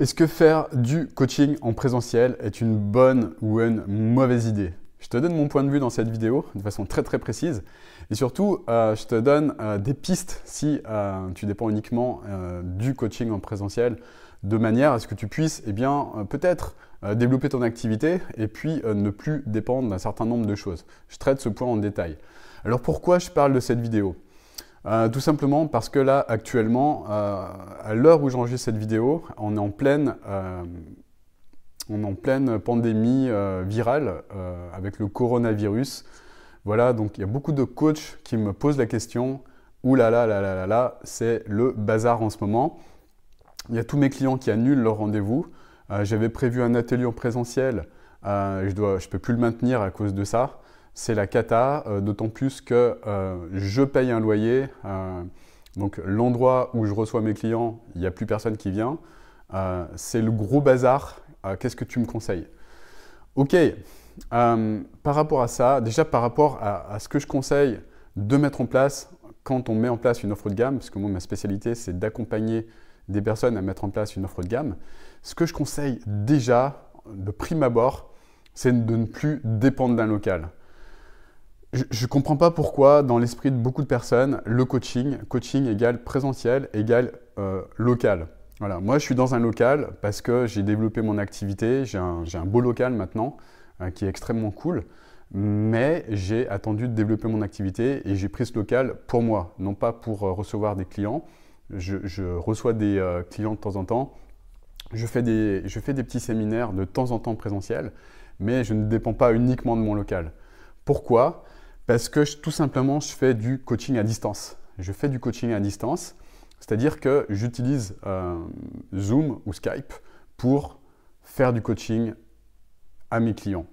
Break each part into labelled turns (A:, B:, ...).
A: Est-ce que faire du coaching en présentiel est une bonne ou une mauvaise idée Je te donne mon point de vue dans cette vidéo de façon très très précise et surtout euh, je te donne euh, des pistes si euh, tu dépends uniquement du coaching en présentiel de manière à ce que tu puisses eh bien peut-être développer ton activité et puis ne plus dépendre d'un certain nombre de choses. Je traite ce point en détail. Alors pourquoi je parle de cette vidéo euh, tout simplement parce que là, actuellement, euh, à l'heure où j'enregistre cette vidéo, on est en pleine, euh, on en pleine pandémie virale avec le coronavirus. Voilà, donc il y a beaucoup de coachs qui me posent la question Ouh là là là là là c'est le bazar en ce moment. Il y a tous mes clients qui annulent leur rendez-vous. J'avais prévu un atelier en présentiel, je ne je peux plus le maintenir à cause de ça c'est la cata, euh, d'autant plus que euh, je paye un loyer. Euh, donc l'endroit où je reçois mes clients, il n'y a plus personne qui vient. c'est le gros bazar. Qu'est-ce que tu me conseilles Ok, par rapport à ça, déjà par rapport à ce que je conseille de mettre en place quand on met en place une offre de gamme, parce que moi ma spécialité c'est d'accompagner des personnes à mettre en place une offre de gamme, ce que je conseille déjà de prime abord, c'est de ne plus dépendre d'un local je ne comprends pas pourquoi, dans l'esprit de beaucoup de personnes, le coaching, coaching égale présentiel, égale euh, local. Voilà, moi je suis dans un local parce que j'ai développé mon activité, j'ai un, beau local maintenant euh, qui est extrêmement cool, mais j'ai attendu de développer mon activité et j'ai pris ce local pour moi, non pas pour euh, recevoir des clients. Je, reçois des clients de temps en temps, je fais, des, je fais des petits séminaires de temps en temps présentiels, mais je ne dépends pas uniquement de mon local. Pourquoi parce que tout simplement, je fais du coaching à distance. Je fais du coaching à distance, c'est-à-dire que j'utilise euh, Zoom ou Skype pour faire du coaching à mes clients.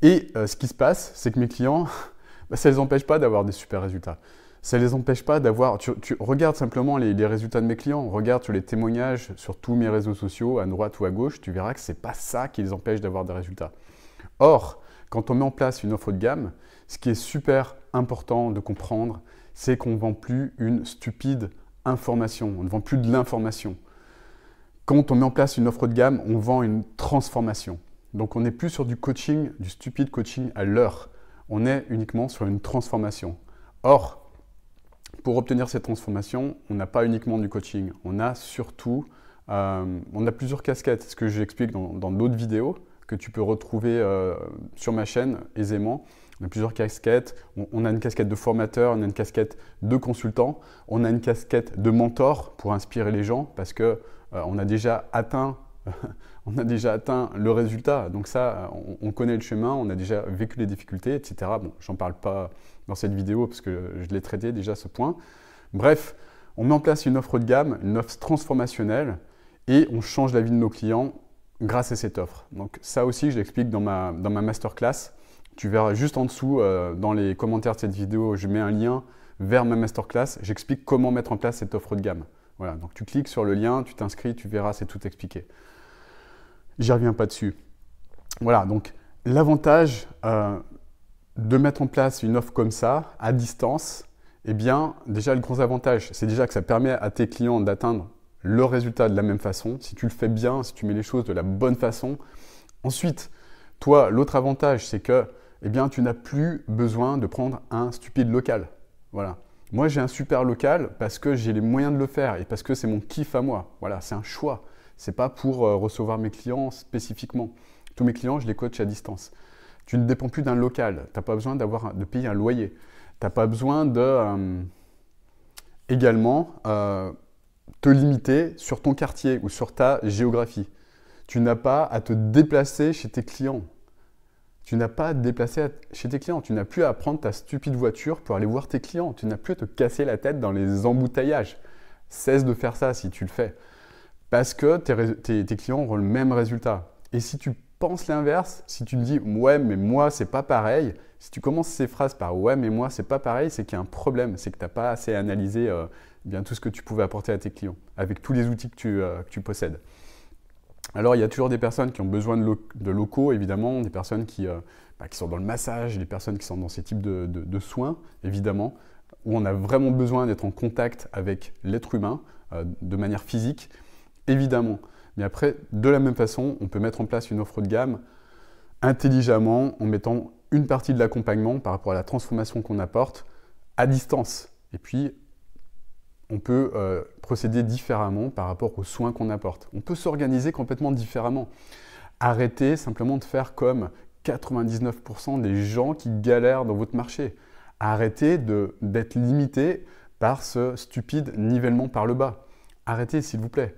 A: Et euh, ce qui se passe, c'est que mes clients, bah, ça ne les empêche pas d'avoir des super résultats. Ça ne les empêche pas d'avoir... Tu, regardes simplement les, résultats de mes clients, regarde sur les témoignages sur tous mes réseaux sociaux, à droite ou à gauche, tu verras que ce n'est pas ça qui les empêche d'avoir des résultats. Or, quand on met en place une offre de gamme, ce qui est super important de comprendre, c'est qu'on ne vend plus une stupide information, on ne vend plus de l'information. Quand on met en place une offre de gamme, on vend une transformation. Donc on n'est plus sur du coaching, du stupide coaching à l'heure. On est uniquement sur une transformation. Or, pour obtenir cette transformation, on n'a pas uniquement du coaching, on a surtout, euh, on a plusieurs casquettes, ce que j'explique dans d'autres vidéos que tu peux retrouver euh, sur ma chaîne aisément. On a plusieurs casquettes. On, a une casquette de formateur, on a une casquette de consultant, on a une casquette de mentor pour inspirer les gens parce que euh, on a déjà atteint. on a déjà atteint le résultat, donc ça, on, connaît le chemin, on a déjà vécu les difficultés, etc. Bon, j'en parle pas dans cette vidéo parce que je l'ai traité déjà ce point. Bref, on met en place une offre de gamme, une offre transformationnelle et on change la vie de nos clients grâce à cette offre. Donc ça aussi, je l'explique dans ma, dans ma masterclass. Tu verras juste en dessous, euh, dans les commentaires de cette vidéo, je mets un lien vers ma masterclass. J'explique comment mettre en place cette offre de gamme. Voilà, donc tu cliques sur le lien, tu t'inscris, tu verras, c'est tout expliqué. J'y reviens pas dessus. Voilà, donc l'avantage euh, de mettre en place une offre comme ça, à distance, eh bien, déjà le gros avantage, c'est déjà que ça permet à tes clients d'atteindre le résultat de la même façon, si tu le fais bien, si tu mets les choses de la bonne façon. Ensuite, toi, l'autre avantage, c'est que eh bien, tu n'as plus besoin de prendre un stupide local. Voilà. Moi, j'ai un super local parce que j'ai les moyens de le faire et parce que c'est mon kiff à moi. Voilà, c'est un choix. C'est pas pour euh, recevoir mes clients spécifiquement. Tous mes clients, je les coach à distance. Tu ne dépends plus d'un local. Tu n'as pas besoin d'avoir, de payer un loyer. Tu n'as pas besoin de. Euh, également. Euh, te limiter sur ton quartier ou sur ta géographie. Tu n'as pas à te déplacer chez tes clients. Tu n'as pas à te déplacer chez tes clients. Tu n'as plus à prendre ta stupide voiture pour aller voir tes clients. Tu n'as plus à te casser la tête dans les embouteillages. Cesse de faire ça si tu le fais. Parce que tes, clients auront le même résultat. Et si tu penses l'inverse, si tu te dis ouais mais moi c'est pas pareil, si tu commences ces phrases par ouais mais moi c'est pas pareil, c'est qu'il y a un problème, c'est que tu n'as pas assez analysé euh, eh bien, tout ce que tu pouvais apporter à tes clients, avec tous les outils que tu, euh, possèdes. Alors, il y a toujours des personnes qui ont besoin de, locaux, évidemment, des personnes qui, euh, bah, qui, sont dans le massage, des personnes qui sont dans ces types de, soins, évidemment, où on a vraiment besoin d'être en contact avec l'être humain euh, de manière physique, évidemment. Mais après, de la même façon, on peut mettre en place une offre de gamme intelligemment en mettant une partie de l'accompagnement par rapport à la transformation qu'on apporte à distance. Et puis, on peut euh, procéder différemment par rapport aux soins qu'on apporte. On peut s'organiser complètement différemment. Arrêtez simplement de faire comme 99% des gens qui galèrent dans votre marché. Arrêtez d'être limité par ce stupide nivellement par le bas. Arrêtez, s'il vous plaît.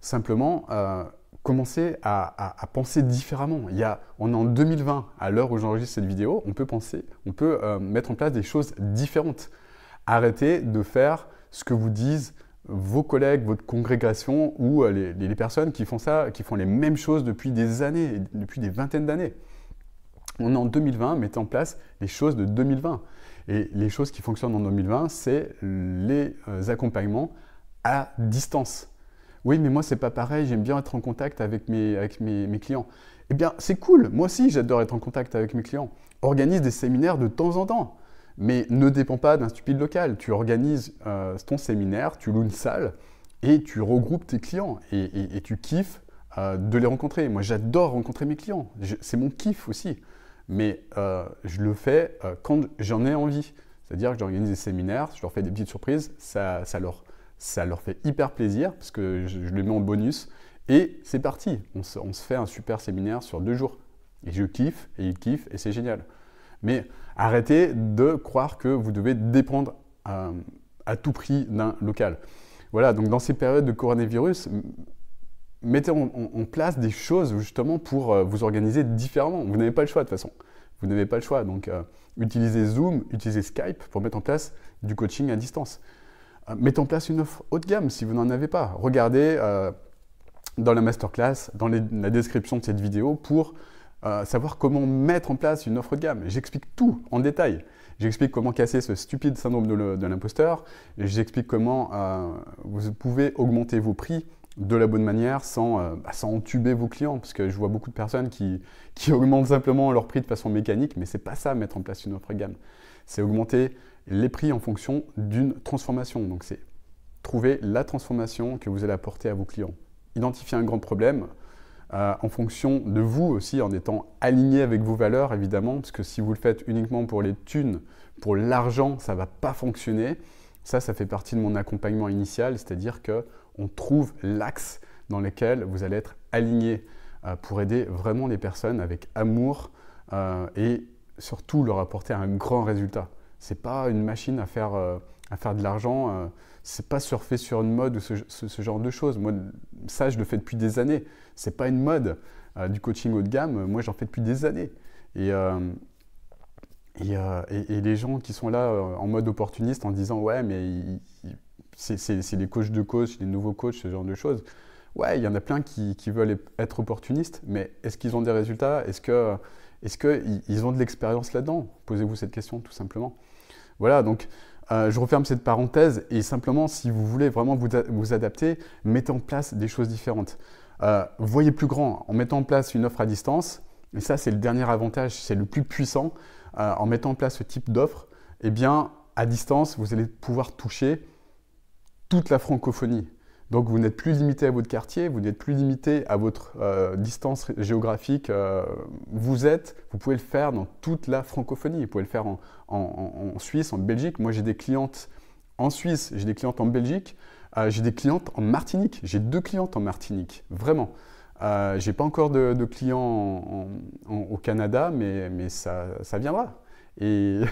A: Simplement, euh, commencez à, penser différemment. Il y a, on est en 2020, à l'heure où j'enregistre cette vidéo, on peut penser, on peut euh, mettre en place des choses différentes. Arrêtez de faire ce que vous disent vos collègues, votre congrégation ou euh, les, personnes qui font ça, qui font les mêmes choses depuis des années, depuis des vingtaines d'années. On est en 2020, mettez en place les choses de 2020. Et les choses qui fonctionnent en 2020, c'est les euh, accompagnements à distance. Oui, mais moi, c'est pas pareil, j'aime bien être en contact avec mes, mes clients. Eh bien, c'est cool, moi aussi, j'adore être en contact avec mes clients. Organise des séminaires de temps en temps mais ne dépend pas d'un stupide local. Tu organises euh, ton séminaire, tu loues une salle et tu regroupes tes clients et, tu kiffes euh, de les rencontrer. Moi, j'adore rencontrer mes clients. C'est mon kiff aussi. Mais euh, je le fais quand j'en ai envie. C'est-à-dire que j'organise des séminaires, je leur fais des petites surprises, ça, leur, fait hyper plaisir parce que je, les mets en bonus. Et c'est parti, on on se fait un super séminaire sur deux jours. Et je kiffe, et ils kiffent, et c'est génial. Mais arrêtez de croire que vous devez dépendre euh, à, tout prix d'un local. Voilà, donc dans ces périodes de coronavirus, mettez en, place des choses justement pour euh, vous organiser différemment. Vous n'avez pas le choix de toute façon. Vous n'avez pas le choix. Donc euh, utilisez Zoom, utilisez Skype pour mettre en place du coaching à distance. mettez en place une offre haut de gamme si vous n'en avez pas. Regardez dans la masterclass, dans la description de cette vidéo pour euh, savoir comment mettre en place une offre de gamme. J'explique tout en détail. J'explique comment casser ce stupide syndrome de l'imposteur. J'explique comment euh, vous pouvez augmenter vos prix de la bonne manière sans, euh, bah, sans entuber vos clients. Parce que je vois beaucoup de personnes qui, qui augmentent simplement leur prix de façon mécanique, mais c'est pas ça mettre en place une offre de gamme. C'est augmenter les prix en fonction d'une transformation. Donc c'est trouver la transformation que vous allez apporter à vos clients. Identifier un grand problème, euh, en fonction de vous aussi, en étant aligné avec vos valeurs, évidemment, parce que si vous le faites uniquement pour les thunes, pour l'argent, ça ne va pas fonctionner. Ça, ça fait partie de mon accompagnement initial, c'est-à-dire qu'on trouve l'axe dans lequel vous allez être aligné euh, pour aider vraiment les personnes avec amour euh, et surtout leur apporter un grand résultat. Ce n'est pas une machine à faire à faire de l'argent, euh, c'est pas surfer sur une mode ou ce, genre de choses. Moi, ça, je le fais depuis des années. C'est pas une mode. Euh, du coaching haut de gamme, moi, j'en fais depuis des années. Et, euh, et, les gens qui sont là en mode opportuniste en disant Ouais, mais c'est les coachs de coach, les nouveaux coachs, ce genre de choses. Ouais, il y en a plein qui, qui veulent être opportunistes, mais est-ce qu'ils ont des résultats Est-ce que est-ce qu'ils ont de l'expérience là-dedans Posez-vous cette question tout simplement. Voilà, donc euh, je referme cette parenthèse et simplement, si vous voulez vraiment vous, adapter, mettez en place des choses différentes. Euh, voyez plus grand en mettant en place une offre à distance. Et ça, c'est le dernier avantage, c'est le plus puissant. Euh, en mettant en place ce type d'offre, eh bien, à distance, vous allez pouvoir toucher toute la francophonie. Donc vous n'êtes plus limité à votre quartier, vous n'êtes plus limité à votre euh, distance géographique. Euh, vous êtes, vous pouvez le faire dans toute la francophonie. Vous pouvez le faire en, Suisse, en Belgique. Moi j'ai des clientes en Suisse, j'ai des clientes en Belgique, euh, j'ai des clientes en Martinique. J'ai deux clientes en Martinique, vraiment. Je j'ai pas encore de, clients au Canada, mais, ça, viendra. Et,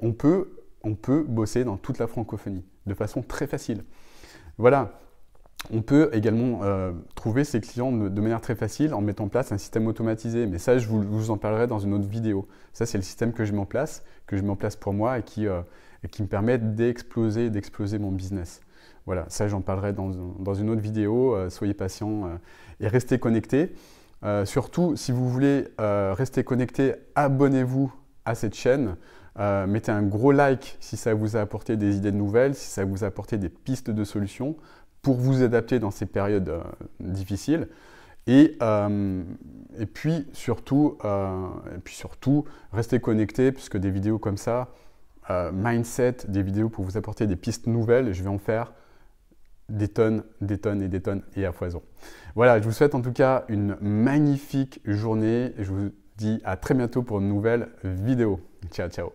A: on, peut, on peut bosser dans toute la francophonie de façon très facile. Voilà, on peut également euh, trouver ses clients de, manière très facile en mettant en place un système automatisé. Mais ça, je vous, en parlerai dans une autre vidéo. Ça, c'est le système que je mets en place, que je mets en place pour moi et qui, euh, me permet d'exploser, d'exploser mon business. Voilà, ça, j'en parlerai dans, une autre vidéo. Euh, soyez patient et restez connectés. surtout, si vous voulez rester connecté, abonnez-vous à cette chaîne. mettez un gros like si ça vous a apporté des idées de nouvelles, si ça vous a apporté des pistes de solutions pour vous adapter dans ces périodes euh, difficiles. Et, euh, et, puis surtout, euh, et puis surtout, restez connectés puisque des vidéos comme ça, mindset, des vidéos pour vous apporter des pistes nouvelles, je vais en faire des tonnes, des tonnes et des tonnes et à foison. Voilà, je vous souhaite en tout cas une magnifique journée. Je vous dis à très bientôt pour une nouvelle vidéo. Ciao, ciao.